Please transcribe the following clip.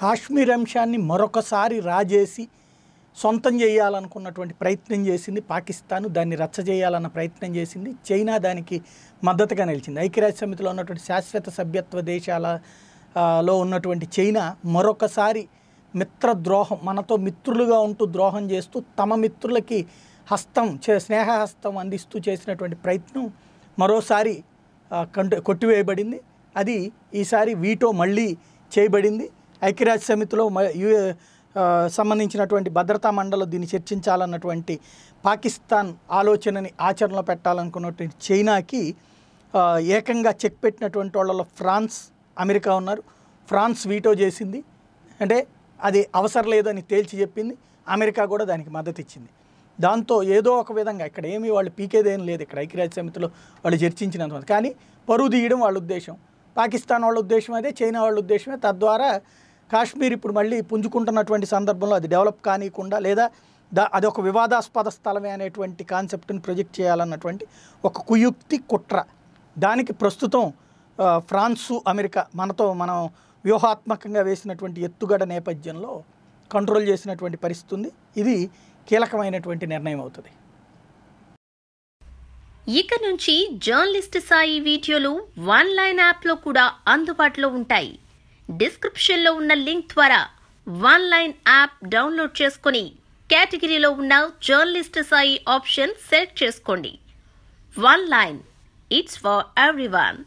కాశ్మీర్ అంశాన్ని మరొకసారి రాజేసి సొంతం చేయాలనుకున్నటువంటి ప్రయత్నం చేసింది పాకిస్తాన్ దాన్ని రచ్చ చేయాలన్న ప్రయత్నం చేసింది చైనా దానికి మద్దతుగా నిలిచింది ఐక్యరాజ్య సమితిలో ఉన్నటువంటి శాశ్వత సభ్యత్వ దేశాల లో ఉన్నటువంటి చైనా మరొకసారి మిత్ర ద్రోహం మనతో మిత్రులుగా ఉంటూ ద్రోహం చేస్తూ తమ మిత్రులకి హస్తం చే స్నేహహస్తం అందిస్తూ చేసినటువంటి ప్రయత్నం మరోసారి కంటు కొట్టివేయబడింది అది ఈసారి వీటో మళ్ళీ చేయబడింది ఐక్యరాజ్య సమితిలో సంబంధించినటువంటి భద్రతా మండలి దీన్ని చర్చించాలన్నటువంటి పాకిస్తాన్ ఆలోచనని ఆచరణలో పెట్టాలనుకున్నటువంటి చైనాకి ఏకంగా చెక్ పెట్టినటువంటి వాళ్ళలో ఫ్రాన్స్ అమెరికా ఉన్నారు ఫ్రాన్స్ వీటో చేసింది అంటే అది అవసరం లేదని తేల్చి చెప్పింది అమెరికా కూడా దానికి మద్దతు ఇచ్చింది దాంతో ఏదో ఒక విధంగా ఇక్కడ ఏమీ వాళ్ళు పీకేదేం లేదు ఇక్కడ ఐక్యరాజ్య సమితిలో వాళ్ళు చర్చించినంత కానీ పరువు తీయడం వాళ్ళ ఉద్దేశం పాకిస్తాన్ వాళ్ళ ఉద్దేశం అదే చైనా వాళ్ళ ఉద్దేశమే తద్వారా కాశ్మీర్ ఇప్పుడు మళ్ళీ పుంజుకుంటున్నటువంటి సందర్భంలో అది డెవలప్ కానీయకుండా లేదా దా అది ఒక వివాదాస్పద స్థలమే అనేటువంటి కాన్సెప్ట్ని ప్రొజెక్ట్ చేయాలన్నటువంటి ఒక కుయుక్తి కుట్ర దానికి ప్రస్తుతం ఫ్రాన్సు అమెరికా మనతో మనం వ్యూహాత్మకంగా వేసినటువంటి ఎత్తుగడ నేపథ్యంలో కంట్రోల్ చేసినటువంటి పరిస్థితి ఉంది ఇది కీలకమైనటువంటి నిర్ణయం అవుతుంది ఇక నుంచి జర్నలిస్ట్ సాయి వీడియోలు వన్ లైన్ యాప్లో కూడా అందుబాటులో ఉంటాయి డిస్క్రిప్షన్లో ఉన్న లింక్ ద్వారా వన్ లైన్ యాప్ డౌన్లోడ్ చేసుకుని కేటగిరీలో ఉన్న జర్నలిస్ట్ సాయి ఆప్షన్ సెలెక్ట్ చేసుకోండి one line it's for everyone